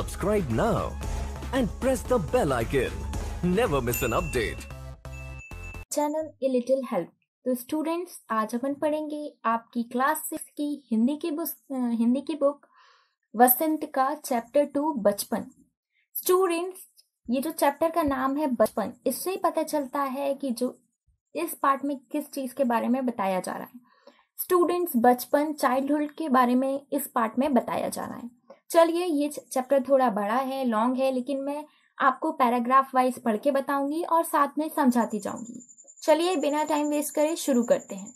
Subscribe now and press the bell icon. Never miss an update. Channel a little help तो students आज अपन पढ़ेंगे आपकी class six की हिंदी की बुक हिंदी की बुक वसंत का चैप्टर टू बचपन स्टूडेंट्स ये जो चैप्टर का नाम है बचपन इससे ही पता चलता है कि जो इस पार्ट में किस चीज के बारे में बताया जा रहा है स्टूडेंट्स बचपन चाइल्डहुड के बारे में इस पार्ट में बताया जा रहा है चलिए ये चैप्टर थोड़ा बड़ा है लॉन्ग है लेकिन मैं आपको पैराग्राफ वाइज पढ़ के बताऊंगी और साथ में समझाती जाऊंगी चलिए बिना टाइम वेस्ट करे शुरू करते हैं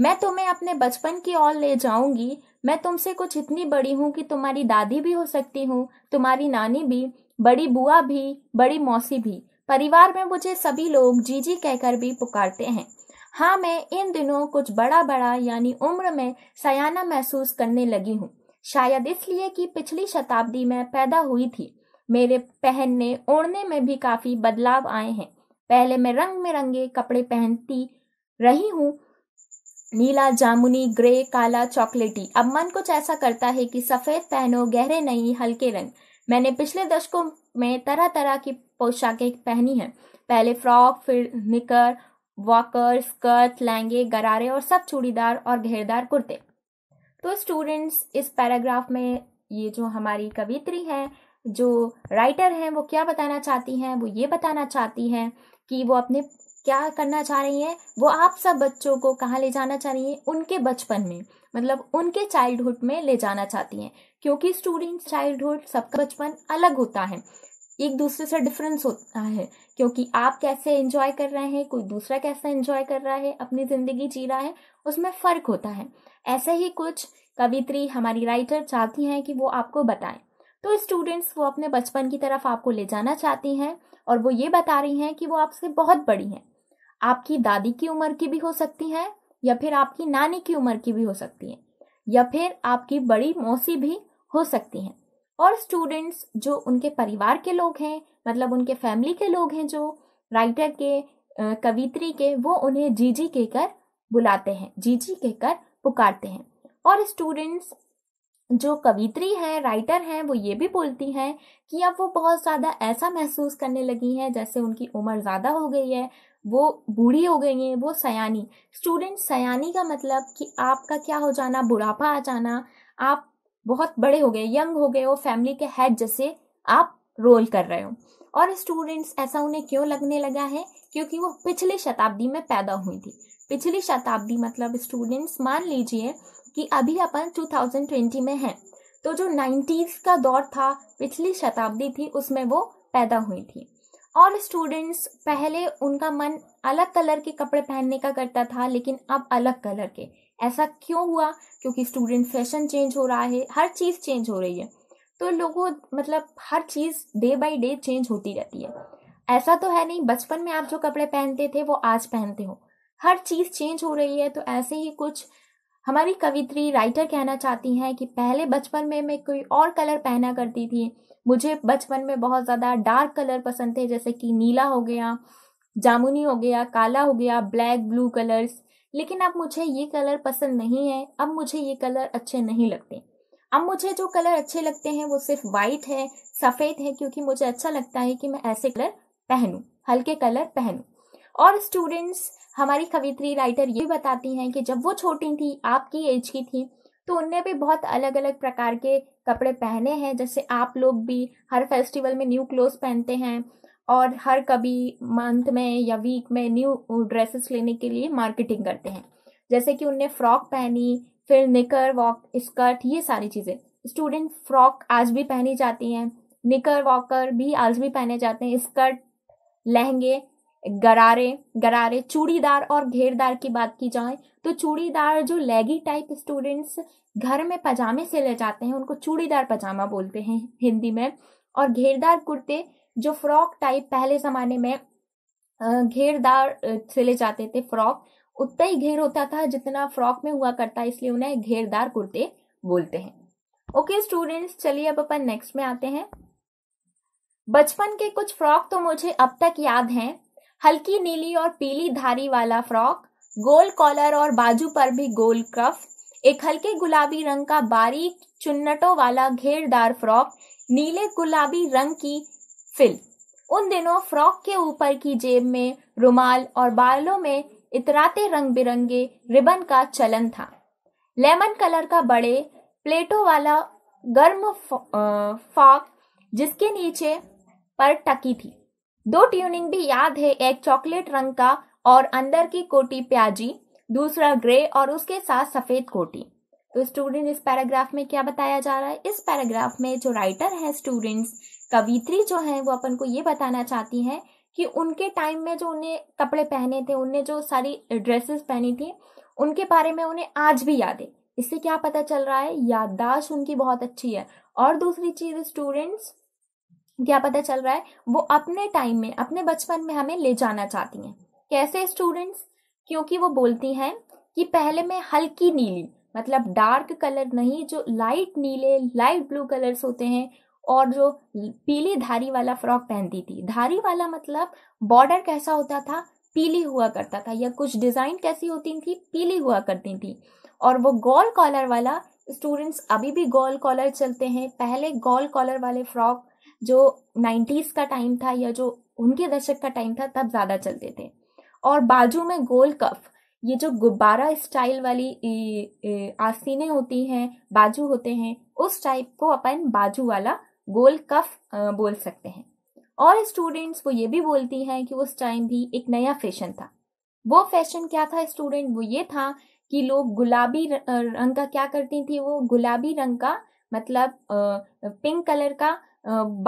मैं तुम्हें अपने बचपन की ओर ले जाऊंगी मैं तुमसे कुछ इतनी बड़ी हूँ कि तुम्हारी दादी भी हो सकती हूँ तुम्हारी नानी भी बड़ी बुआ भी बड़ी मौसी भी परिवार में मुझे सभी लोग जीजी कहकर भी पुकारते हैं हाँ मैं इन दिनों कुछ बड़ा बड़ा यानी उम्र में सयाना महसूस करने लगी हूँ शायद इसलिए कि पिछली शताब्दी में पैदा हुई थी मेरे पहनने ओढ़ने में भी काफी बदलाव आए हैं पहले मैं रंग बिरंगे कपड़े पहनती रही हूँ नीला जामुनी ग्रे काला चॉकलेटी अब मन कुछ ऐसा करता है कि सफेद पहनो गहरे नहीं हल्के रंग मैंने पिछले दशकों में तरह तरह की पोशाकें पहनी हैं पहले फ्रॉक फिर निकर वॉकर स्कर्ट लहंगे गरारे और सब चूड़ीदार और घेरदार कुर्ते तो स्टूडेंट्स इस पैराग्राफ में ये जो हमारी कवित्री है जो राइटर हैं वो क्या बताना चाहती हैं वो ये बताना चाहती हैं कि वो अपने क्या करना चाह रही हैं वो आप सब बच्चों को कहाँ ले जाना चाह रही हैं उनके बचपन में मतलब उनके चाइल्डहुड में ले जाना चाहती हैं क्योंकि स्टूडेंट्स चाइल्डहुड सबका बचपन अलग होता है एक दूसरे से डिफरेंस होता है क्योंकि आप कैसे एंजॉय कर रहे हैं कोई दूसरा कैसा एंजॉय कर रहा है अपनी जिंदगी जी रहा है उसमें फर्क होता है ऐसे ही कुछ कवित्री हमारी राइटर चाहती हैं कि वो आपको बताएं तो स्टूडेंट्स वो अपने बचपन की तरफ आपको ले जाना चाहती हैं और वो ये बता रही हैं कि वो आपसे बहुत बड़ी हैं आपकी दादी की उम्र की भी हो सकती हैं या फिर आपकी नानी की उम्र की भी हो सकती हैं या फिर आपकी बड़ी मौसी भी हो सकती हैं और स्टूडेंट्स जो उनके परिवार के लोग हैं मतलब उनके फैमिली के लोग हैं जो राइटर के कवित्री के वो उन्हें जीजी कहकर बुलाते हैं जीजी कहकर पुकारते हैं और स्टूडेंट्स जो कवित्री हैं राइटर हैं वो ये भी बोलती हैं कि अब वो बहुत ज़्यादा ऐसा महसूस करने लगी हैं जैसे उनकी उम्र ज़्यादा हो गई है वो बूढ़ी हो गई हैं वो सयानी स्टूडेंट सयानी का मतलब कि आपका क्या हो जाना बुढ़ापा आ जाना आप बहुत बड़े हो गए यंग हो गए हो फैमिली के हेड जैसे आप रोल कर रहे हो और स्टूडेंट्स ऐसा उन्हें क्यों लगने लगा है क्योंकि वो पिछली शताब्दी में पैदा हुई थी पिछली शताब्दी मतलब स्टूडेंट्स मान लीजिए कि अभी अपन 2020 में हैं तो जो 90s का दौर था पिछली शताब्दी थी उसमें वो पैदा हुई थी और स्टूडेंट्स पहले उनका मन अलग कलर के कपड़े पहनने का करता था लेकिन अब अलग कलर के ऐसा क्यों हुआ क्योंकि स्टूडेंट फैशन चेंज हो रहा है हर चीज़ चेंज हो रही है तो लोगों मतलब हर चीज़ डे बाई डे चेंज होती रहती है ऐसा तो है नहीं बचपन में आप जो कपड़े पहनते थे वो आज पहनते हो हर चीज़ चेंज हो रही है तो ऐसे ही कुछ हमारी कवित्री राइटर कहना चाहती हैं कि पहले बचपन में मैं कोई और कलर पहना करती थी मुझे बचपन में बहुत ज़्यादा डार्क कलर पसंद थे जैसे कि नीला हो गया जामुनी हो गया काला हो गया ब्लैक ब्लू कलर्स लेकिन अब मुझे ये कलर पसंद नहीं है अब मुझे ये कलर अच्छे नहीं लगते अब मुझे जो कलर अच्छे लगते हैं वो सिर्फ वाइट है सफ़ेद है क्योंकि मुझे अच्छा लगता है कि मैं ऐसे कलर पहनूं हल्के कलर पहनूं और स्टूडेंट्स हमारी कवित्री राइटर ये बताती हैं कि जब वो छोटी थी आपकी एज की थी तो उनने भी बहुत अलग अलग प्रकार के कपड़े पहने हैं जैसे आप लोग भी हर फेस्टिवल में न्यू क्लोथ पहनते हैं और हर कभी मंथ में या वीक में न्यू ड्रेसेस लेने के लिए मार्केटिंग करते हैं जैसे कि उनने फ्रॉक पहनी फिर निकर वॉक स्कर्ट ये सारी चीज़ें स्टूडेंट फ्रॉक आज भी पहनी जाती हैं निकर वॉकर भी आज भी पहने जाते हैं स्कर्ट लहंगे गरारे गरारे चूड़ीदार और घेरदार की बात की जाए तो चूड़ीदार जो लेगी टाइप स्टूडेंट्स घर में पजामे से ले जाते हैं उनको चूड़ीदार पजामा बोलते हैं हिंदी में और घेरदार कुर्ते जो फ्रॉक टाइप पहले जमाने में घेरदार सिले जाते थे फ्रॉक उतना ही घेर होता था जितना फ्रॉक में हुआ करता है इसलिए उन्हें घेरदार कुर्ते बोलते हैं ओके स्टूडेंट्स चलिए अब अपन नेक्स्ट में आते हैं बचपन के कुछ फ्रॉक तो मुझे अब तक याद हैं हल्की नीली और पीली धारी वाला फ्रॉक गोल कॉलर और बाजू पर भी गोल कफ एक हल्के गुलाबी रंग का बारीक चुन्नटों वाला घेरदार फ्रॉक नीले गुलाबी रंग की फिल उन दिनों फ्रॉक के ऊपर की जेब में रुमाल और बालों में इतराते रंग बिरंगे रिबन का चलन था लेमन कलर का बड़े प्लेटों वाला गर्म फॉक जिसके नीचे पर टकी थी दो ट्यूनिंग भी याद है एक चॉकलेट रंग का और अंदर की कोटी प्याजी दूसरा ग्रे और उसके साथ सफेद कोटी तो स्टूडेंट इस पैराग्राफ में क्या बताया जा रहा है इस पैराग्राफ में जो राइटर है स्टूडेंट्स कवित्री जो है वो अपन को ये बताना चाहती हैं कि उनके टाइम में जो उन्हें कपड़े पहने थे उनने जो सारी ड्रेसेस पहनी थी उनके बारे में उन्हें आज भी याद है इससे क्या पता चल रहा है याददाश्त उनकी बहुत अच्छी है और दूसरी चीज स्टूडेंट्स क्या पता चल रहा है वो अपने टाइम में अपने बचपन में हमें ले जाना चाहती हैं कैसे स्टूडेंट्स क्योंकि वो बोलती हैं कि पहले मैं हल्की नीली मतलब डार्क कलर नहीं जो लाइट नीले लाइट ब्लू कलर्स होते हैं और जो पीली धारी वाला फ्रॉक पहनती थी धारी वाला मतलब बॉर्डर कैसा होता था पीली हुआ करता था या कुछ डिज़ाइन कैसी होती थी पीली हुआ करती थी और वो गोल कॉलर वाला स्टूडेंट्स अभी भी गोल कॉलर चलते हैं पहले गोल कॉलर वाले फ्रॉक जो नाइन्टीज़ का टाइम था या जो उनके दशक का टाइम था तब ज़्यादा चलते थे और बाजू में गोल कफ ये जो गुब्बारा स्टाइल वाली आस्तीनें होती हैं बाजू होते हैं उस टाइप को अपन बाजू वाला गोल कफ बोल सकते हैं और स्टूडेंट्स वो ये भी बोलती हैं कि उस टाइम भी एक नया फैशन था वो फैशन क्या था स्टूडेंट वो ये था कि लोग गुलाबी रंग का क्या करती थी वो गुलाबी रंग का मतलब पिंक कलर का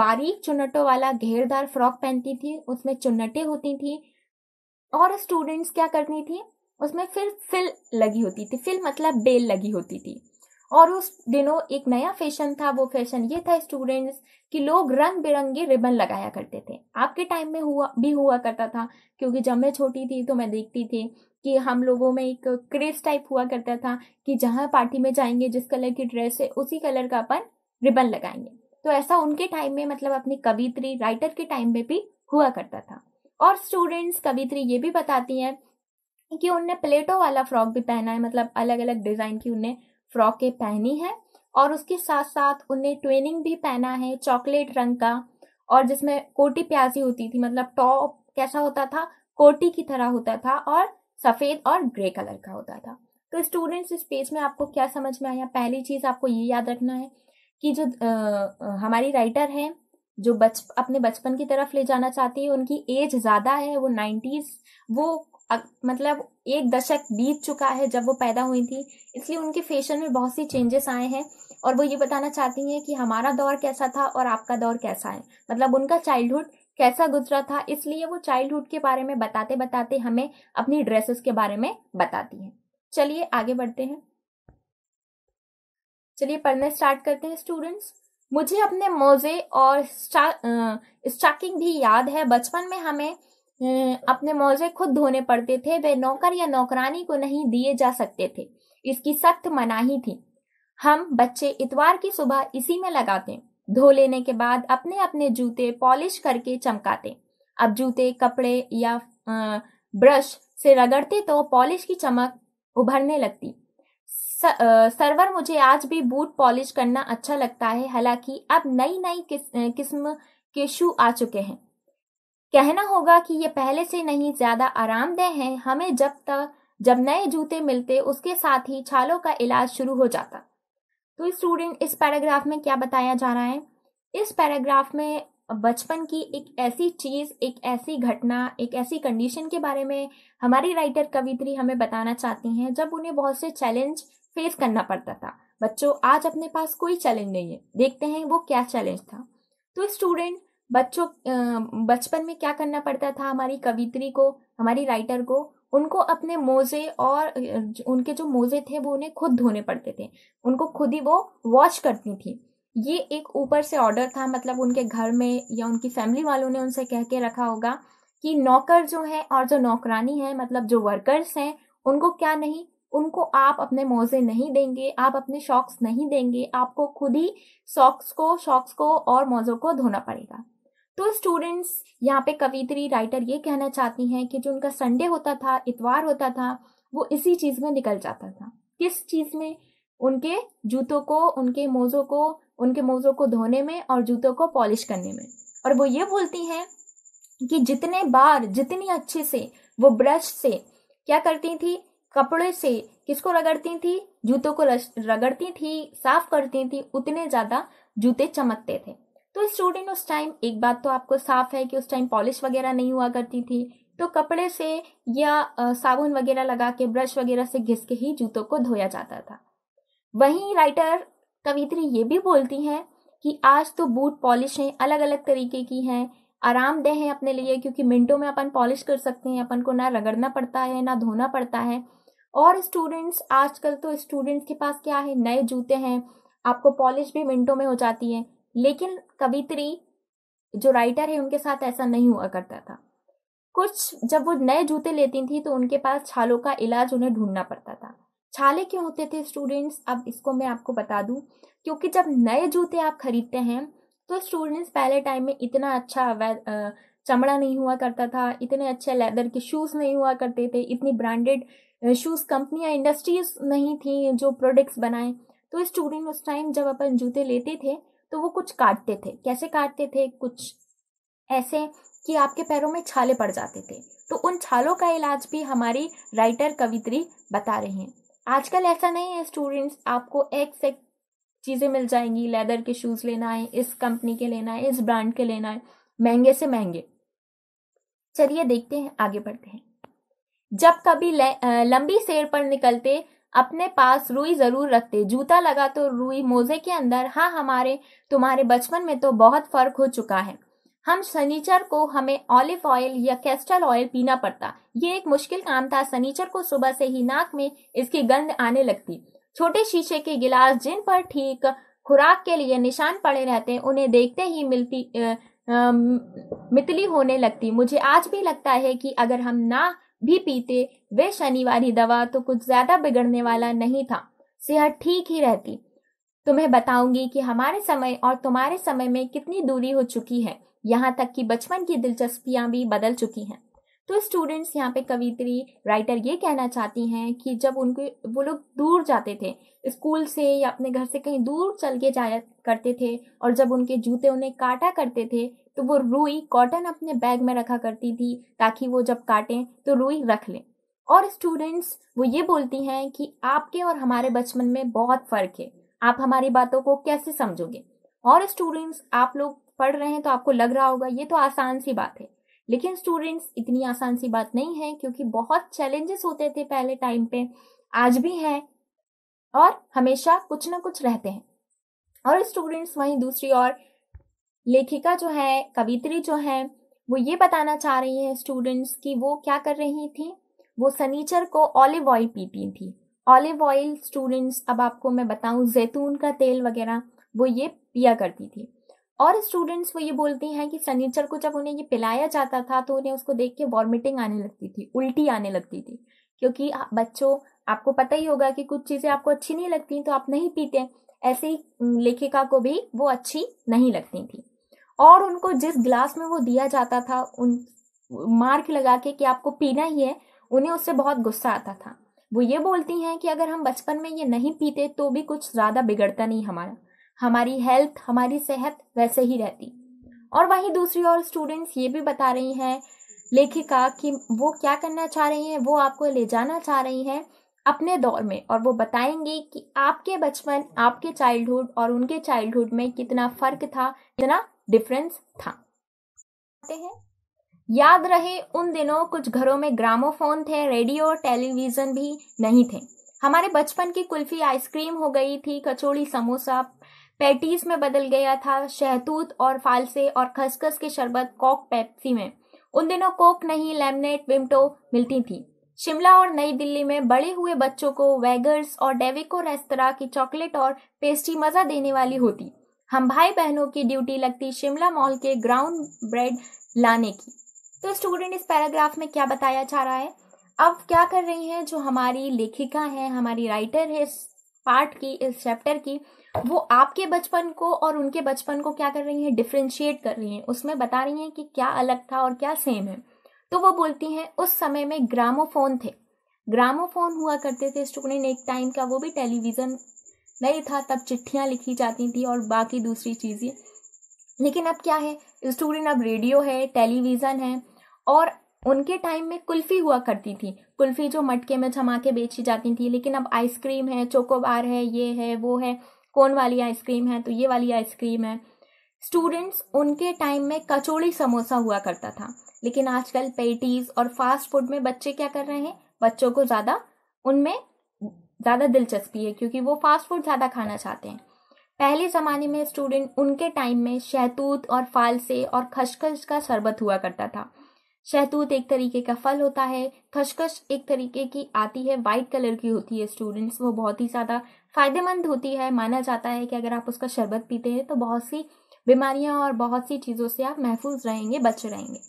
बारीक चुनटों वाला घेरदार फ्रॉक पहनती थी उसमें चुनटे होती थी और स्टूडेंट्स क्या करती थी उसमें फिर फिल लगी होती थी फिल मतलब बेल लगी होती थी और उस दिनों एक नया फैशन था वो फैशन ये था स्टूडेंट्स कि लोग रंग बिरंगे रिबन लगाया करते थे आपके टाइम में हुआ भी हुआ करता था क्योंकि जब मैं छोटी थी तो मैं देखती थी कि हम लोगों में एक क्रेज टाइप हुआ करता था कि जहाँ पार्टी में जाएंगे जिस कलर की ड्रेस है उसी कलर का अपन रिबन लगाएंगे तो ऐसा उनके टाइम में मतलब अपनी कवित्री राइटर के टाइम में भी हुआ करता था और स्टूडेंट्स कवित्री ये भी बताती हैं कि उनने प्लेटो वाला फ्रॉक भी पहना है मतलब अलग अलग डिज़ाइन की उनने फ्रॉकें पहनी है और उसके साथ साथ उन्हें ट्वेनिंग भी पहना है चॉकलेट रंग का और जिसमें कोटी प्याजी होती थी मतलब टॉप कैसा होता था कोटी की तरह होता था और सफेद और ग्रे कलर का होता था तो स्टूडेंट्स इस पेज में आपको क्या समझ में आया पहली चीज आपको ये याद रखना है कि जो आ, हमारी राइटर है जो बच अपने बचपन की तरफ ले जाना चाहती है उनकी एज ज़्यादा है वो नाइन्टीज वो अ, मतलब एक दशक बीत चुका है जब वो पैदा हुई थी इसलिए उनके फैशन में बहुत सी चेंजेस आए हैं और वो ये बताना चाहती हैं कि हमारा दौर कैसा था और आपका दौर कैसा है मतलब उनका चाइल्डहुड कैसा गुजरा था इसलिए वो चाइल्डहुड के बारे में बताते बताते हमें अपनी ड्रेसेस के बारे में बताती हैं चलिए आगे बढ़ते हैं चलिए पढ़ना स्टार्ट करते हैं स्टूडेंट्स मुझे अपने मोजे और स्टा, स्टाकिंग भी याद है बचपन में हमें हम्म, अपने मोजे खुद धोने पड़ते थे वे नौकर या नौकरानी को नहीं दिए जा सकते थे इसकी सख्त मनाही थी हम बच्चे इतवार की सुबह इसी में लगाते धो लेने के बाद अपने अपने जूते पॉलिश करके चमकाते अब जूते कपड़े या ब्रश से रगड़ते तो पॉलिश की चमक उभरने लगती सर्वर मुझे आज भी बूट पॉलिश करना अच्छा लगता है हालांकि अब नई नई किस्म के शू आ चुके हैं कहना होगा कि ये पहले से नहीं ज्यादा आरामदेह हैं हमें जब तक जब नए जूते मिलते उसके साथ ही छालों का इलाज शुरू हो जाता तो स्टूडेंट इस पैराग्राफ में क्या बताया जा रहा है इस पैराग्राफ में बचपन की एक ऐसी चीज़ एक ऐसी घटना एक ऐसी कंडीशन के बारे में हमारी राइटर कवित्री हमें बताना चाहती हैं जब उन्हें बहुत से चैलेंज फेस करना पड़ता था बच्चों आज अपने पास कोई चैलेंज नहीं है देखते हैं वो क्या चैलेंज था तो स्टूडेंट बच्चों बचपन में क्या करना पड़ता था हमारी कवित्री को हमारी राइटर को उनको अपने मोजे और उनके जो मोजे थे वो उन्हें खुद धोने पड़ते थे उनको खुद ही वो वॉश करती थी ये एक ऊपर से ऑर्डर था मतलब उनके घर में या उनकी फैमिली वालों ने उनसे कह के रखा होगा कि नौकर जो है और जो नौकरानी है मतलब जो वर्कर्स हैं उनको क्या नहीं उनको आप अपने मोजे नहीं देंगे आप अपने शॉक्स नहीं देंगे आपको खुद ही सॉक्स को शॉक्स को और मोजों को धोना पड़ेगा तो स्टूडेंट्स यहाँ पे कवित्री राइटर ये कहना चाहती हैं कि जो उनका संडे होता था इतवार होता था वो इसी चीज़ में निकल जाता था किस चीज़ में उनके जूतों को उनके मोज़ों को उनके मोज़ों को धोने में और जूतों को पॉलिश करने में और वो ये बोलती हैं कि जितने बार जितनी अच्छे से वो ब्रश से क्या करती थी कपड़े से किसको रगड़ती थी जूतों को रगड़ती थी साफ करती थी उतने ज़्यादा जूते चमकते थे तो स्टूडेंट उस टाइम एक बात तो आपको साफ है कि उस टाइम पॉलिश वगैरह नहीं हुआ करती थी तो कपड़े से या साबुन वगैरह लगा के ब्रश वगैरह से घिस के ही जूतों को धोया जाता था वहीं राइटर कवित्री ये भी बोलती हैं कि आज तो बूट पॉलिशें अलग अलग तरीके की हैं आरामदेह हैं अपने लिए क्योंकि मिनटों में अपन पॉलिश कर सकते हैं अपन को ना रगड़ना पड़ता है ना धोना पड़ता है और स्टूडेंट्स आजकल तो स्टूडेंट्स के पास क्या है नए जूते हैं आपको पॉलिश भी मिनटों में हो जाती है लेकिन कवित्री जो राइटर है उनके साथ ऐसा नहीं हुआ करता था कुछ जब वो नए जूते लेती थी तो उनके पास छालों का इलाज उन्हें ढूंढना पड़ता था छाले क्यों होते थे स्टूडेंट्स अब इसको मैं आपको बता दूं क्योंकि जब नए जूते आप खरीदते हैं तो स्टूडेंट्स पहले टाइम में इतना अच्छा चमड़ा नहीं हुआ करता था इतने अच्छे लेदर के शूज़ नहीं हुआ करते थे इतनी ब्रांडेड शूज़ कंपनियां इंडस्ट्रीज नहीं थी जो प्रोडक्ट्स बनाए तो स्टूडेंट उस टाइम जब अपन जूते लेते थे तो वो कुछ काटते थे कैसे काटते थे कुछ ऐसे कि आपके पैरों में छाले पड़ जाते थे तो उन छालों का इलाज भी हमारी राइटर कवित्री बता रही हैं आजकल ऐसा नहीं है स्टूडेंट्स आपको एक से चीज़ें मिल जाएंगी लेदर के शूज़ लेना है इस कंपनी के लेना है इस ब्रांड के लेना है महंगे से महंगे चलिए देखते हैं आगे बढ़ते हैं जब कभी लंबी सैर पर निकलते अपने पास रुई जरूर रखते जूता लगा तो रुई मोजे के अंदर हाँ हमारे तुम्हारे बचपन में तो बहुत फर्क हो चुका है हम सनीचर को हमें ऑलिव ऑयल या कैस्टर ऑयल पीना पड़ता ये एक मुश्किल काम था सनीचर को सुबह से ही नाक में इसकी गंध आने लगती छोटे शीशे के गिलास जिन पर ठीक खुराक के लिए निशान पड़े रहते उन्हें देखते ही मिलती आ, आ, मितली होने लगती मुझे आज भी लगता है कि अगर हम ना भी पीते वे शनिवार ही दवा तो कुछ ज्यादा बिगड़ने वाला नहीं था सेहत ठीक ही रहती तुम्हें बताऊंगी कि हमारे समय और तुम्हारे समय में कितनी दूरी हो चुकी है यहाँ तक कि बचपन की दिलचस्पियां भी बदल चुकी हैं तो स्टूडेंट्स यहाँ पे कवित्री राइटर ये कहना चाहती हैं कि जब उनके वो लोग दूर जाते थे स्कूल से या अपने घर से कहीं दूर चल के जाया करते थे और जब उनके जूते उन्हें काटा करते थे तो वो रुई कॉटन अपने बैग में रखा करती थी ताकि वो जब काटें तो रुई रख लें और स्टूडेंट्स वो ये बोलती हैं कि आपके और हमारे बचपन में बहुत फ़र्क है आप हमारी बातों को कैसे समझोगे और स्टूडेंट्स आप लोग पढ़ रहे हैं तो आपको लग रहा होगा ये तो आसान सी बात है लेकिन स्टूडेंट्स इतनी आसान सी बात नहीं है क्योंकि बहुत चैलेंजेस होते थे पहले टाइम पे आज भी हैं और हमेशा कुछ ना कुछ रहते हैं और स्टूडेंट्स वहीं दूसरी ओर लेखिका जो है कवित्री जो है वो ये बताना चाह रही हैं स्टूडेंट्स कि वो क्या कर रही थी वो सनीचर को ऑलिव ऑयल पीती थी ऑलिव ऑयल स्टूडेंट्स अब आपको मैं बताऊं जैतून का तेल वगैरह वो ये पिया करती थी और स्टूडेंट्स वो ये बोलती हैं कि सनीचर को जब उन्हें ये पिलाया जाता था तो उन्हें उसको देख के वॉमिटिंग आने लगती थी उल्टी आने लगती थी क्योंकि बच्चों आपको पता ही होगा कि कुछ चीज़ें आपको अच्छी नहीं लगती तो आप नहीं पीते ऐसे ही लेखिका को भी वो अच्छी नहीं लगती थी और उनको जिस ग्लास में वो दिया जाता था उन मार्क लगा के कि आपको पीना ही है उन्हें उससे बहुत गुस्सा आता था वो ये बोलती हैं कि अगर हम बचपन में ये नहीं पीते तो भी कुछ ज़्यादा बिगड़ता नहीं हमारा हमारी हेल्थ हमारी सेहत वैसे ही रहती और वहीं दूसरी ओर स्टूडेंट्स ये भी बता रही हैं लेखिका कि वो क्या करना चाह रही हैं वो आपको ले जाना चाह रही हैं अपने दौर में और वो बताएंगे कि आपके बचपन आपके चाइल्डहुड और उनके चाइल्डहुड में कितना फ़र्क था कितना डिफरेंस था हैं याद रहे उन दिनों कुछ घरों में ग्रामोफोन थे रेडियो टेलीविजन भी नहीं थे हमारे बचपन की कुल्फी आइसक्रीम हो गई थी कचौड़ी समोसा पैटीज में बदल गया था शहतूत और फालसे और खसखस के शरबत कोक पेप्सी में उन दिनों कोक नहीं लेमनेट विमटो मिलती थी शिमला और नई दिल्ली में बड़े हुए बच्चों को वेगर्स और डेविको रेस्तरा की चॉकलेट और पेस्ट्री मजा देने वाली होती हम भाई बहनों की ड्यूटी लगती शिमला मॉल के ग्राउंड ब्रेड लाने की तो स्टूडेंट इस पैराग्राफ में क्या बताया जा रहा है अब क्या कर रही हैं जो हमारी लेखिका है हमारी राइटर है इस पार्ट की इस चैप्टर की वो आपके बचपन को और उनके बचपन को क्या कर रही हैं डिफ्रेंशिएट कर रही हैं उसमें बता रही हैं कि क्या अलग था और क्या सेम है तो वो बोलती हैं उस समय में ग्रामोफोन थे ग्रामोफोन हुआ करते थे स्टूडेंट एक टाइम का वो भी टेलीविजन नहीं था तब चिट्ठियाँ लिखी जाती थी और बाकी दूसरी चीज़ें लेकिन अब क्या है स्टूडेंट अब रेडियो है टेलीविज़न है और उनके टाइम में कुल्फ़ी हुआ करती थी कुल्फ़ी जो मटके में जमा के बेची जाती थी लेकिन अब आइसक्रीम है चोकोबार है ये है वो है कौन वाली आइसक्रीम है तो ये वाली आइसक्रीम है स्टूडेंट्स उनके टाइम में कचौड़ी समोसा हुआ करता था लेकिन आजकल पेटीज और फास्ट फूड में बच्चे क्या कर रहे हैं बच्चों को ज़्यादा उनमें ज़्यादा दिलचस्पी है क्योंकि वो फास्ट फूड ज़्यादा खाना चाहते हैं पहले ज़माने में स्टूडेंट उनके टाइम में शहतूत और फालसे और खशखश का शरबत हुआ करता था शहतूत एक तरीके का फल होता है खशखश एक तरीके की आती है वाइट कलर की होती है स्टूडेंट्स वो बहुत ही ज़्यादा फायदेमंद होती है माना जाता है कि अगर आप उसका शरबत पीते हैं तो बहुत सी बीमारियां और बहुत सी चीज़ों से आप महफूज रहेंगे बचे रहेंगे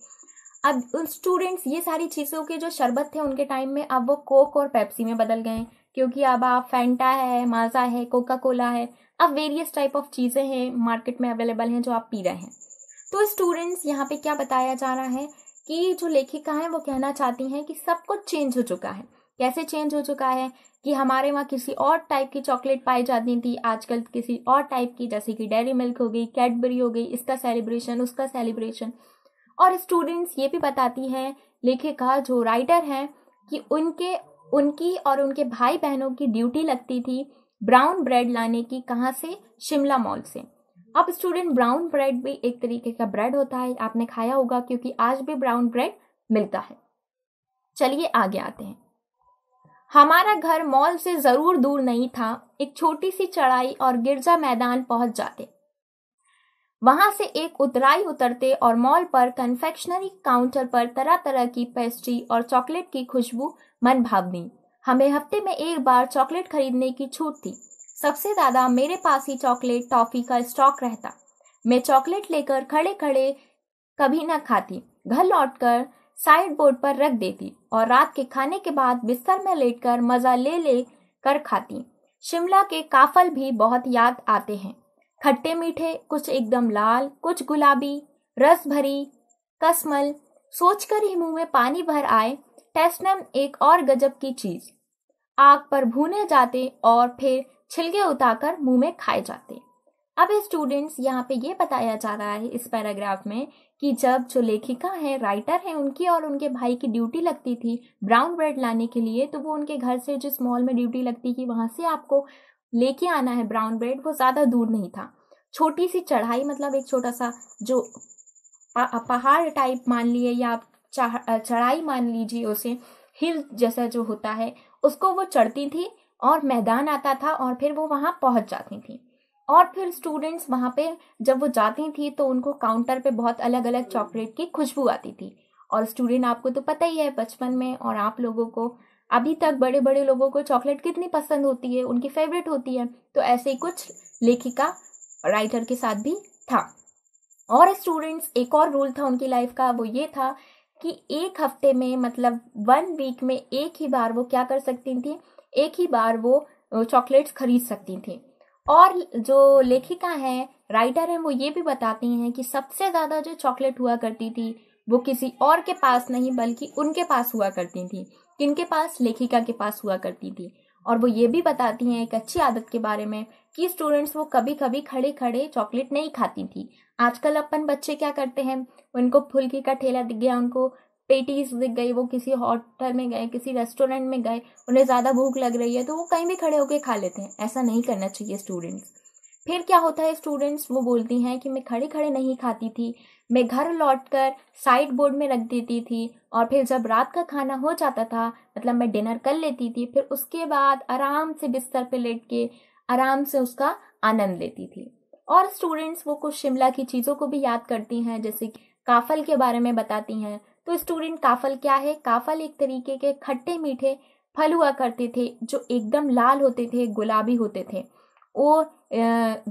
अब स्टूडेंट्स ये सारी चीज़ों के जो शरबत थे उनके टाइम में अब वो कोक और पेप्सी में बदल गए क्योंकि अब आप फैंटा है माजा है कोका कोला है अब वेरियस टाइप ऑफ चीज़ें हैं मार्केट में अवेलेबल हैं जो आप पी रहे हैं तो स्टूडेंट्स यहाँ पे क्या बताया जा रहा है कि जो लेखिका हैं वो कहना चाहती हैं कि सब कुछ चेंज हो चुका है कैसे चेंज हो चुका है कि हमारे वहाँ किसी और टाइप की चॉकलेट पाई जाती थी आजकल किसी और टाइप की जैसे कि डेयरी मिल्क हो गई कैडबरी हो गई इसका सेलिब्रेशन उसका सेलिब्रेशन और स्टूडेंट्स ये भी बताती हैं लेखिका जो राइटर हैं कि उनके उनकी और उनके भाई बहनों की ड्यूटी लगती थी ब्राउन ब्रेड लाने की कहाँ से शिमला मॉल से अब स्टूडेंट ब्राउन ब्रेड भी एक तरीके का ब्रेड होता है आपने खाया होगा क्योंकि आज भी ब्राउन ब्रेड मिलता है चलिए आगे आते हैं हमारा घर मॉल से जरूर दूर नहीं था एक छोटी सी चढ़ाई और गिरजा मैदान पहुंच जाते वहां से एक उतराई उतरते और मॉल पर कन्फेक्शनरी काउंटर पर तरह तरह की पेस्ट्री और चॉकलेट की खुशबू मन भावनी हमें हफ्ते में एक बार चॉकलेट खरीदने की छूट थी सबसे ज्यादा मेरे पास ही चॉकलेट टॉफी का स्टॉक रहता मैं चॉकलेट लेकर खड़े खड़े कभी न खाती घर लौटकर साइड बोर्ड पर रख देती और रात के खाने के बाद बिस्तर में लेटकर मजा ले ले कर खाती शिमला के काफल भी बहुत याद आते हैं खट्टे मीठे कुछ एकदम लाल कुछ गुलाबी रस भरी कसमल सोचकर ही मुंह में पानी भर आए टेस्टनम एक और गजब की चीज आग पर भूने जाते और फिर छिलके उतारकर मुंह में खाए जाते अब स्टूडेंट्स यहाँ पे ये बताया जा रहा है इस पैराग्राफ में कि जब जो लेखिका है राइटर है उनकी और उनके भाई की ड्यूटी लगती थी ब्राउन ब्रेड लाने के लिए तो वो उनके घर से जिस मॉल में ड्यूटी लगती थी वहां से आपको लेके आना है ब्राउन ब्रेड वो ज़्यादा दूर नहीं था छोटी सी चढ़ाई मतलब एक छोटा सा जो पहाड़ टाइप मान लिए या आप चढ़ाई मान लीजिए उसे हिल जैसा जो होता है उसको वो चढ़ती थी और मैदान आता था और फिर वो वहाँ पहुँच जाती थी और फिर स्टूडेंट्स वहाँ पे जब वो जाती थी तो उनको काउंटर पे बहुत अलग अलग चॉकलेट की खुशबू आती थी और स्टूडेंट आपको तो पता ही है बचपन में और आप लोगों को अभी तक बड़े बड़े लोगों को चॉकलेट कितनी पसंद होती है उनकी फेवरेट होती है तो ऐसे ही कुछ लेखिका राइटर के साथ भी था और स्टूडेंट्स एक और रूल था उनकी लाइफ का वो ये था कि एक हफ्ते में मतलब वन वीक में एक ही बार वो क्या कर सकती थी एक ही बार वो चॉकलेट्स खरीद सकती थी और जो लेखिका हैं राइटर हैं वो ये भी बताती हैं कि सबसे ज़्यादा जो चॉकलेट हुआ करती थी वो किसी और के पास नहीं बल्कि उनके पास हुआ करती थी किनके पास लेखिका के पास हुआ करती थी और वो ये भी बताती हैं एक अच्छी आदत के बारे में कि स्टूडेंट्स वो कभी कभी खड़े खड़े चॉकलेट नहीं खाती थी आजकल अपन बच्चे क्या करते हैं उनको फुलके का ठेला दिख गया उनको पेटीज दिख गई वो किसी होटल में गए किसी रेस्टोरेंट में गए उन्हें ज़्यादा भूख लग रही है तो वो कहीं भी खड़े होकर खा लेते हैं ऐसा नहीं करना चाहिए स्टूडेंट्स फिर क्या होता है स्टूडेंट्स वो बोलती हैं कि मैं खड़े खड़े नहीं खाती थी मैं घर लौटकर साइड बोर्ड में रख देती थी और फिर जब रात का खाना हो जाता था मतलब मैं डिनर कर लेती थी फिर उसके बाद आराम से बिस्तर पे लेट के आराम से उसका आनंद लेती थी और स्टूडेंट्स वो कुछ शिमला की चीज़ों को भी याद करती हैं जैसे काफल के बारे में बताती हैं तो स्टूडेंट काफल क्या है काफल एक तरीके के खट्टे मीठे फल हुआ करते थे जो एकदम लाल होते थे गुलाबी होते थे वो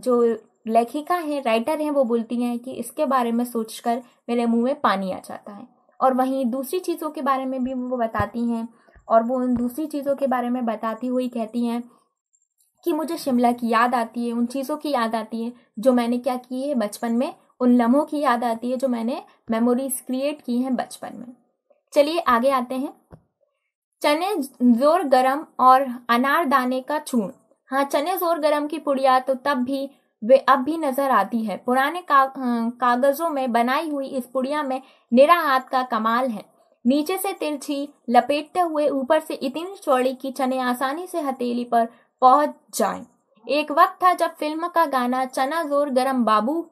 जो लेखिका हैं राइटर हैं वो बोलती हैं कि इसके बारे में सोचकर मेरे मुंह में पानी आ जाता है और वहीं दूसरी चीज़ों के बारे में भी वो बताती हैं और वो उन दूसरी चीज़ों के बारे में बताती हुई कहती हैं कि मुझे शिमला की याद आती है उन चीज़ों की याद आती है जो मैंने क्या की है बचपन में उन लम्हों की याद आती है जो मैंने मेमोरीज क्रिएट की हैं बचपन में चलिए आगे आते हैं चने जोर गरम और अनारदाने का चूर्ण हाँ चने जोर गरम की पुड़िया तो तब भी वे अब भी नजर आती है पुराने का, कागजों में बनाई हुई इस पुड़िया में निरा हाथ का कमाल है नीचे से तिरछी लपेटते हुए ऊपर से इतनी चौड़ी की चने आसानी से हथेली पर पहुंच जाए एक वक्त था जब फिल्म का गाना चना जोर गरम बाबू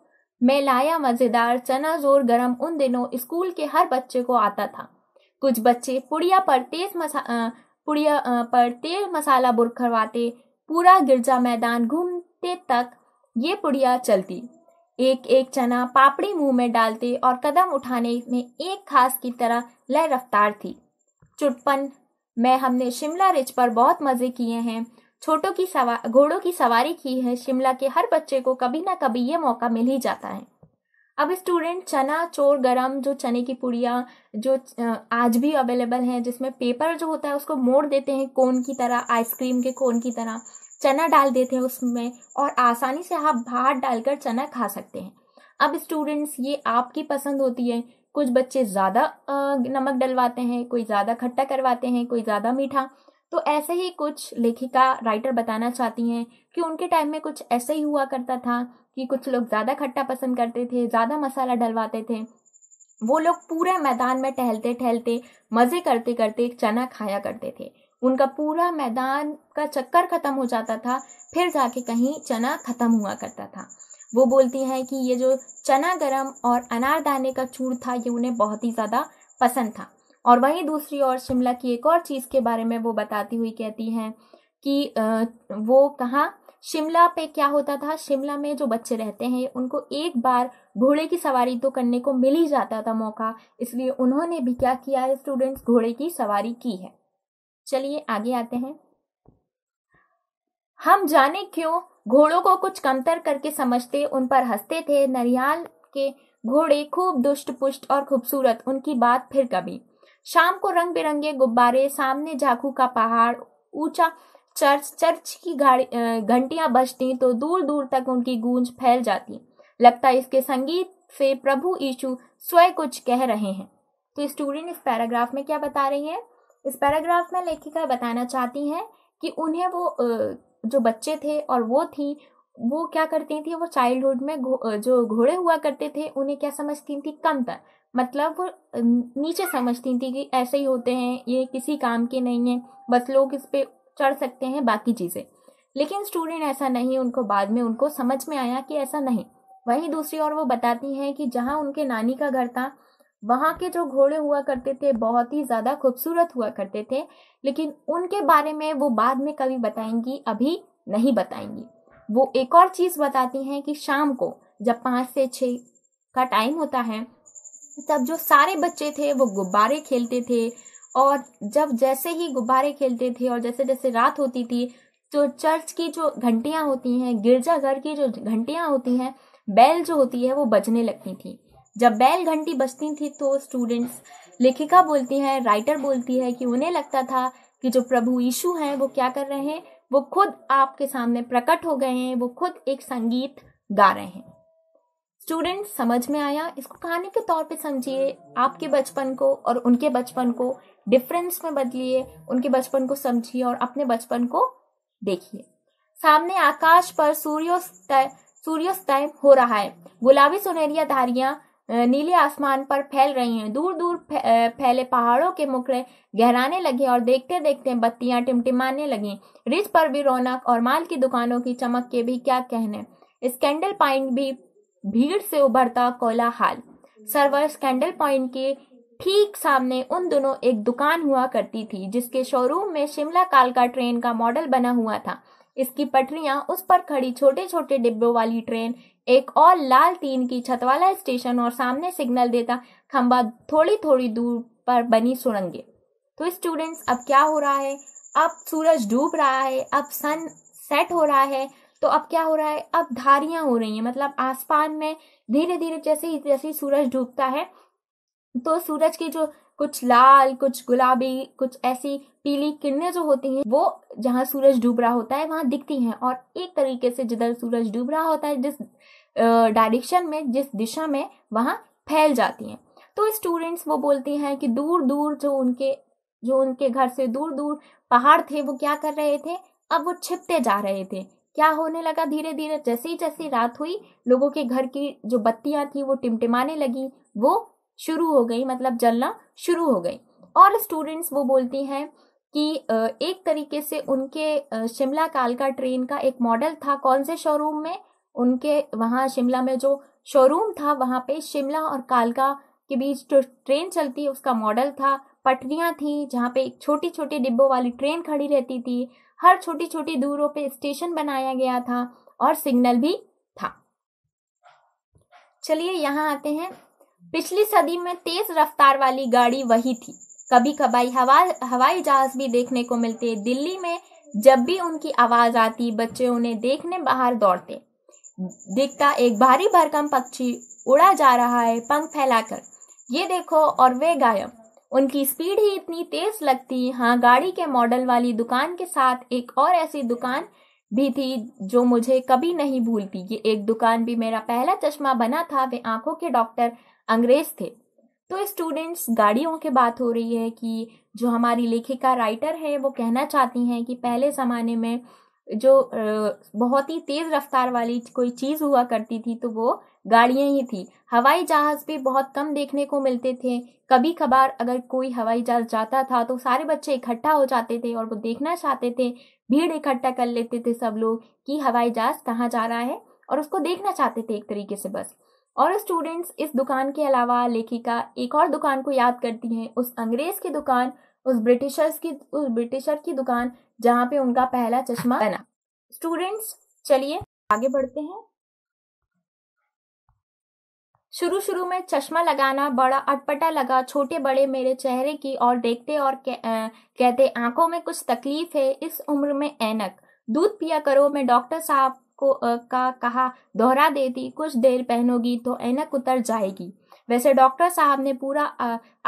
में लाया मजेदार चना जोर गरम उन दिनों स्कूल के हर बच्चे को आता था कुछ बच्चे पुड़िया पर तेज मसा पुड़िया पर तेल मसाला बुरखवाते पूरा गिरजा मैदान घूमते तक ये पुड़िया चलती एक एक चना पापड़ी मुंह में डालते और कदम उठाने में एक खास की तरह लय रफ्तार थी चुटपन में हमने शिमला रिज पर बहुत मजे किए हैं छोटों की सवार घोड़ों की सवारी की है शिमला के हर बच्चे को कभी ना कभी ये मौका मिल ही जाता है अब स्टूडेंट चना चोर गरम जो चने की पुड़िया जो आज भी अवेलेबल है जिसमें पेपर जो होता है उसको मोड़ देते हैं कोन की तरह आइसक्रीम के कोन की तरह चना डाल देते हैं उसमें और आसानी से आप भात डालकर चना खा सकते हैं अब स्टूडेंट्स ये आपकी पसंद होती है कुछ बच्चे ज़्यादा नमक डलवाते हैं कोई ज़्यादा खट्टा करवाते हैं कोई ज़्यादा मीठा तो ऐसे ही कुछ लेखिका राइटर बताना चाहती हैं कि उनके टाइम में कुछ ऐसे ही हुआ करता था कि कुछ लोग ज़्यादा खट्टा पसंद करते थे ज़्यादा मसाला डलवाते थे वो लोग पूरे मैदान में टहलते टहलते मज़े करते करते चना खाया करते थे उनका पूरा मैदान का चक्कर खत्म हो जाता था फिर जाके कहीं चना खत्म हुआ करता था वो बोलती हैं कि ये जो चना गरम और अनारदाने का चूर था ये उन्हें बहुत ही ज़्यादा पसंद था और वहीं दूसरी ओर शिमला की एक और चीज़ के बारे में वो बताती हुई कहती हैं कि वो कहाँ शिमला पे क्या होता था शिमला में जो बच्चे रहते हैं उनको एक बार घोड़े की सवारी तो करने को मिल ही जाता था मौका इसलिए उन्होंने भी क्या किया है स्टूडेंट्स घोड़े की सवारी की है चलिए आगे आते हैं हम जाने क्यों घोड़ों को कुछ कमतर करके समझते उन पर हंसते थे नरियाल के घोड़े खूब दुष्ट पुष्ट और खूबसूरत उनकी बात फिर कभी शाम को रंग बिरंगे गुब्बारे सामने झाकू का पहाड़ ऊंचा चर्च चर्च की घंटियां बजती तो दूर दूर तक उनकी गूंज फैल जाती लगता इसके संगीत से प्रभु यीशु स्वयं कुछ कह रहे हैं तो स्टूडेंट इस, इस पैराग्राफ में क्या बता रही है इस पैराग्राफ में लेखिका बताना चाहती हैं कि उन्हें वो जो बच्चे थे और वो थी वो क्या करती थी वो चाइल्डहुड में गो, जो घोड़े हुआ करते थे उन्हें क्या समझती थी कमतर मतलब वो नीचे समझती थी कि ऐसे ही होते हैं ये किसी काम के नहीं है बस लोग इस पर चढ़ सकते हैं बाकी चीज़ें लेकिन स्टूडेंट ऐसा नहीं उनको बाद में उनको समझ में आया कि ऐसा नहीं वहीं दूसरी ओर वो बताती हैं कि जहाँ उनके नानी का घर था वहाँ के जो घोड़े हुआ करते थे बहुत ही ज़्यादा खूबसूरत हुआ करते थे लेकिन उनके बारे में वो बाद में कभी बताएंगी अभी नहीं बताएंगी वो एक और चीज़ बताती हैं कि शाम को जब पाँच से छः का टाइम होता है तब जो सारे बच्चे थे वो गुब्बारे खेलते थे और जब जैसे ही गुब्बारे खेलते थे और जैसे जैसे रात होती थी तो चर्च की जो घंटियाँ होती हैं गिरजाघर की जो घंटियाँ होती हैं बैल जो होती है वो बजने लगती थी जब बैल घंटी बजती थी तो स्टूडेंट्स लेखिका बोलती है राइटर बोलती है कि उन्हें लगता था कि जो प्रभु यीशु हैं वो क्या कर रहे हैं वो खुद आपके सामने प्रकट हो गए हैं वो खुद एक संगीत गा रहे हैं स्टूडेंट समझ में आया इसको कहानी के तौर पे समझिए आपके बचपन को और उनके बचपन को डिफरेंस में बदलिए उनके बचपन को समझिए और अपने बचपन को देखिए सामने आकाश पर सूर्योस्त सूर्योस्त हो रहा है गुलाबी सुनहरिया धारियां नीले आसमान पर फैल रही हैं दूर दूर फैले पहाड़ों के मुखड़े गहराने लगे और देखते देखते बत्तियां टिमटिमाने लगी रिज पर भी रौनक और माल की दुकानों की चमक के भी क्या कहने स्कैंडल पॉइंट भी भीड़ से उभरता कोलाहाल सर्वर स्कैंडल पॉइंट के ठीक सामने उन दोनों एक दुकान हुआ करती थी जिसके शोरूम में शिमला कालका ट्रेन का मॉडल बना हुआ था इसकी पटरियां उस पर खड़ी छोटे छोटे डिब्बों वाली ट्रेन एक और लाल तीन की छत वाला स्टेशन और सामने सिग्नल देता खंबा थोड़ी थोड़ी दूर पर बनी सुरंगे तो स्टूडेंट्स अब क्या हो रहा है अब सूरज डूब रहा है अब सन सेट हो रहा है तो अब क्या हो रहा है अब धारियां हो रही हैं मतलब आसमान में धीरे धीरे जैसे जैसे सूरज डूबता है तो सूरज की जो कुछ लाल कुछ गुलाबी कुछ ऐसी पीली किरणें जो होती हैं वो जहाँ सूरज डूब रहा होता है वहाँ दिखती हैं और एक तरीके से जिधर सूरज डूब रहा होता है जिस डायरेक्शन में जिस दिशा में वहाँ फैल जाती हैं तो स्टूडेंट्स वो बोलती हैं कि दूर दूर जो उनके जो उनके घर से दूर दूर पहाड़ थे वो क्या कर रहे थे अब वो छिपते जा रहे थे क्या होने लगा धीरे धीरे जैसे ही जैसे रात हुई लोगों के घर की जो बत्तियां थी वो टिमटिमाने लगी वो शुरू हो गई मतलब जलना शुरू हो गई और स्टूडेंट्स वो बोलती हैं कि एक तरीके से उनके शिमला कालका ट्रेन का एक मॉडल था कौन से शोरूम में उनके वहाँ शिमला में जो शोरूम था वहाँ पे शिमला और कालका के बीच जो ट्रेन चलती है उसका मॉडल था पटरियाँ थी जहाँ पे एक छोटी छोटी डिब्बों वाली ट्रेन खड़ी रहती थी हर छोटी छोटी दूरों पे स्टेशन बनाया गया था और सिग्नल भी था चलिए यहाँ आते हैं पिछली सदी में तेज रफ्तार वाली गाड़ी वही थी कभी कभाई हवा हवाई जहाज भी देखने को मिलते दिल्ली में जब भी उनकी आवाज आती बच्चे उन्हें देखने बाहर दौड़ते दिखता एक भारी भरकम पक्षी उड़ा जा रहा है पंख फैलाकर ये देखो और वे गायब उनकी स्पीड ही इतनी तेज लगती हाँ गाड़ी के मॉडल वाली दुकान के साथ एक और ऐसी दुकान भी थी जो मुझे कभी नहीं भूलती ये एक दुकान भी मेरा पहला चश्मा बना था वे आंखों के डॉक्टर अंग्रेज थे तो स्टूडेंट्स गाड़ियों के बात हो रही है कि जो हमारी लेखिका राइटर है वो कहना चाहती हैं कि पहले ज़माने में जो बहुत ही तेज़ रफ्तार वाली कोई चीज़ हुआ करती थी तो वो गाड़ियाँ ही थी हवाई जहाज़ भी बहुत कम देखने को मिलते थे कभी कभार अगर कोई हवाई जहाज़ जाता था तो सारे बच्चे इकट्ठा हो जाते थे और वो देखना चाहते थे भीड़ इकट्ठा कर लेते थे सब लोग कि हवाई जहाज़ कहाँ जा रहा है और उसको देखना चाहते थे एक तरीके से बस और स्टूडेंट्स इस दुकान के अलावा लेखिका एक और दुकान को याद करती हैं उस अंग्रेज की दुकान उस ब्रिटिशर्स की उस ब्रिटिशर की दुकान जहाँ पे उनका पहला चश्मा बना स्टूडेंट्स चलिए आगे बढ़ते हैं शुरू शुरू में चश्मा लगाना बड़ा अटपटा लगा छोटे बड़े मेरे चेहरे की और देखते और कहते आंखों में कुछ तकलीफ है इस उम्र में ऐनक दूध पिया करो मैं डॉक्टर साहब को का कहा दोहरा देती कुछ देर पहनोगी तो ऐनक उतर जाएगी वैसे डॉक्टर साहब ने पूरा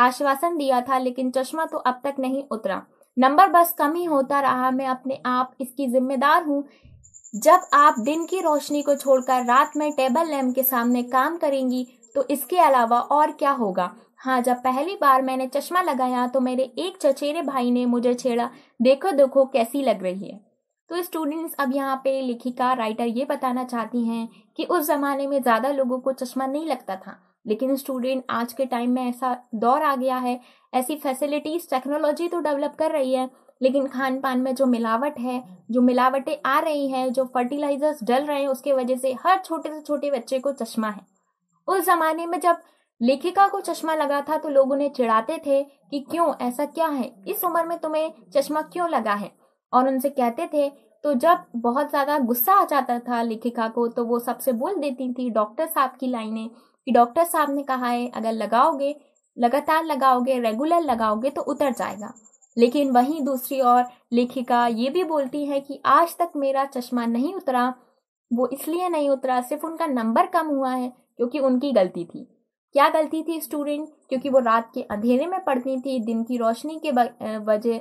आश्वासन दिया था लेकिन चश्मा तो अब तक नहीं उतरा नंबर बस कम ही होता रहा मैं अपने आप इसकी जिम्मेदार हूँ जब आप दिन की रोशनी को छोड़कर रात में टेबल लैम्प के सामने काम करेंगी तो इसके अलावा और क्या होगा हाँ जब पहली बार मैंने चश्मा लगाया तो मेरे एक चचेरे भाई ने मुझे छेड़ा देखो देखो कैसी लग रही है तो स्टूडेंट्स अब यहाँ पे लेखिका राइटर ये बताना चाहती हैं कि उस ज़माने में ज़्यादा लोगों को चश्मा नहीं लगता था लेकिन स्टूडेंट आज के टाइम में ऐसा दौर आ गया है ऐसी फैसिलिटीज़ टेक्नोलॉजी तो डेवलप कर रही है लेकिन खान पान में जो मिलावट है जो मिलावटें आ रही हैं जो फर्टिलाइजर्स डल रहे हैं उसके वजह से हर छोटे से छोटे बच्चे को चश्मा है उस ज़माने में जब लेखिका को चश्मा लगा था तो लोग उन्हें चिढ़ाते थे कि क्यों ऐसा क्या है इस उम्र में तुम्हें चश्मा क्यों लगा है और उनसे कहते थे तो जब बहुत ज़्यादा गुस्सा आ जाता था लेखिका को तो वो सबसे बोल देती थी डॉक्टर साहब की लाइनें कि डॉक्टर साहब ने कहा है अगर लगाओगे लगातार लगाओगे रेगुलर लगाओगे तो उतर जाएगा लेकिन वहीं दूसरी ओर लेखिका ये भी बोलती है कि आज तक मेरा चश्मा नहीं उतरा वो इसलिए नहीं उतरा सिर्फ उनका नंबर कम हुआ है क्योंकि उनकी गलती थी क्या गलती थी स्टूडेंट क्योंकि वो रात के अंधेरे में पढ़ती थी दिन की रोशनी के वजह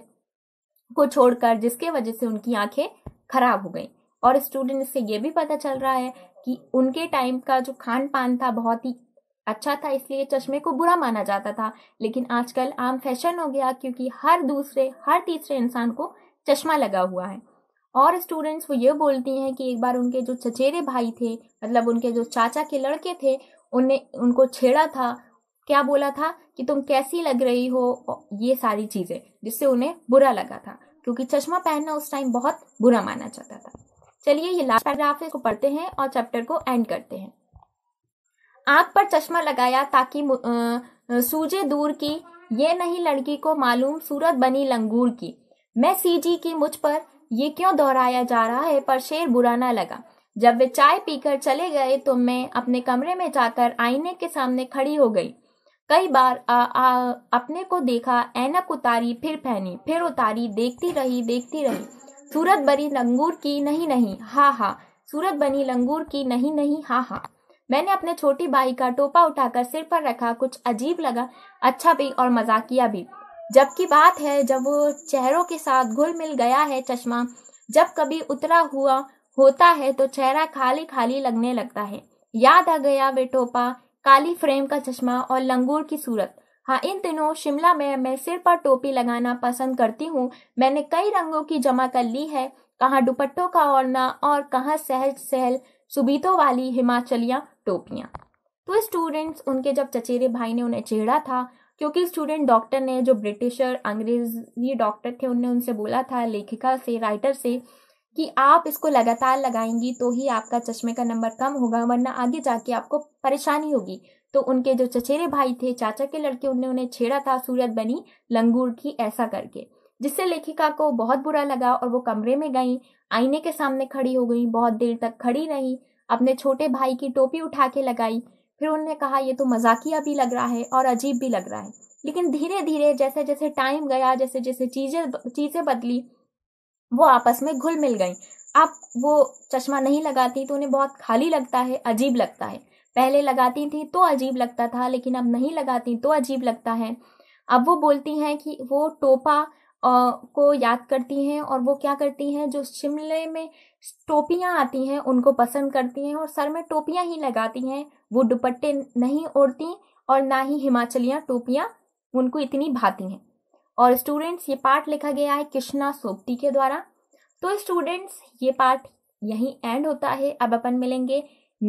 को छोड़कर जिसके वजह से उनकी आंखें खराब हो गई और स्टूडेंट से ये भी पता चल रहा है कि उनके टाइम का जो खान पान था बहुत ही अच्छा था इसलिए चश्मे को बुरा माना जाता था लेकिन आजकल आम फैशन हो गया क्योंकि हर दूसरे हर तीसरे इंसान को चश्मा लगा हुआ है और स्टूडेंट्स वो ये बोलती हैं कि एक बार उनके जो चचेरे भाई थे मतलब उनके जो चाचा के लड़के थे उन्हें उनको छेड़ा था क्या बोला था कि तुम कैसी लग रही हो ये सारी चीजें जिससे उन्हें बुरा लगा था क्योंकि चश्मा पहनना उस टाइम बहुत बुरा माना जाता था चलिए ये लास्ट पैराग्राफ को पढ़ते हैं और चैप्टर को एंड करते हैं आंख पर चश्मा लगाया ताकि सूजे दूर की ये नहीं लड़की को मालूम सूरत बनी लंगूर की मैं सीजी की मुझ पर ये क्यों दोहराया जा रहा है पर शेर बुरा ना लगा जब वे चाय पीकर चले गए तो मैं अपने कमरे में जाकर आईने के सामने खड़ी हो गई कई बार आ, आ, अपने को देखा ऐनक उतारी फिर पहनी फिर उतारी देखती रही देखती रही सूरत बनी लंगूर की नहीं नहीं हाँ हाँ सूरत बनी लंगूर की नहीं नहीं हाँ हाँ मैंने अपने छोटी भाई का टोपा उठाकर सिर पर रखा कुछ अजीब लगा अच्छा भी और मजाकिया भी जबकि बात है जब वो चेहरों के साथ घुल मिल गया है चश्मा जब कभी उतरा हुआ होता है तो चेहरा खाली खाली लगने लगता है याद आ गया वे टोपा काली फ्रेम का चश्मा और लंगूर की सूरत हाँ इन दिनों शिमला में मैं सिर पर टोपी लगाना पसंद करती हूँ मैंने कई रंगों की जमा कर ली है कहाँ दुपट्टों का ओढ़ना और कहाँ सहज सहल सुबीतों वाली हिमाचलियाँ टोपियाँ तो स्टूडेंट्स उनके जब चचेरे भाई ने उन्हें छेड़ा था क्योंकि स्टूडेंट डॉक्टर ने जो ब्रिटिशर अंग्रेजी डॉक्टर थे उनने उनसे बोला था लेखिका से राइटर से कि आप इसको लगातार लगाएंगी तो ही आपका चश्मे का नंबर कम होगा वरना आगे जाके आपको परेशानी होगी तो उनके जो चचेरे भाई थे चाचा के लड़के उन्हें उन्हें छेड़ा था सूरत बनी लंगूर की ऐसा करके जिससे लेखिका को बहुत बुरा लगा और वो कमरे में गई आईने के सामने खड़ी हो गई बहुत देर तक खड़ी रही अपने छोटे भाई की टोपी उठा के लगाई फिर उन्होंने कहा ये तो मजाकिया भी लग रहा है और अजीब भी लग रहा है लेकिन धीरे धीरे जैसे जैसे टाइम गया जैसे जैसे चीज़ें चीज़ें बदली वो आपस में घुल मिल गई अब वो चश्मा नहीं लगाती तो उन्हें बहुत खाली लगता है अजीब लगता है पहले लगाती थी तो अजीब लगता था लेकिन अब नहीं लगाती तो अजीब लगता है अब वो बोलती हैं कि वो टोपा को याद करती हैं और वो क्या करती हैं जो शिमले में टोपियाँ आती हैं उनको पसंद करती हैं और सर में टोपियाँ ही लगाती हैं वो दुपट्टे नहीं ओढ़ती और ना ही हिमाचलियाँ टोपियाँ उनको इतनी भाती हैं और स्टूडेंट्स ये पार्ट लिखा गया है कृष्णा सोपटी के द्वारा तो स्टूडेंट्स ये पार्ट यहीं एंड होता है अब अपन मिलेंगे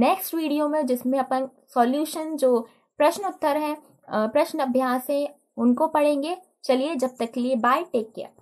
नेक्स्ट वीडियो में जिसमें अपन सॉल्यूशन जो प्रश्न उत्तर है प्रश्न अभ्यास है उनको पढ़ेंगे चलिए जब तक के लिए बाय टेक केयर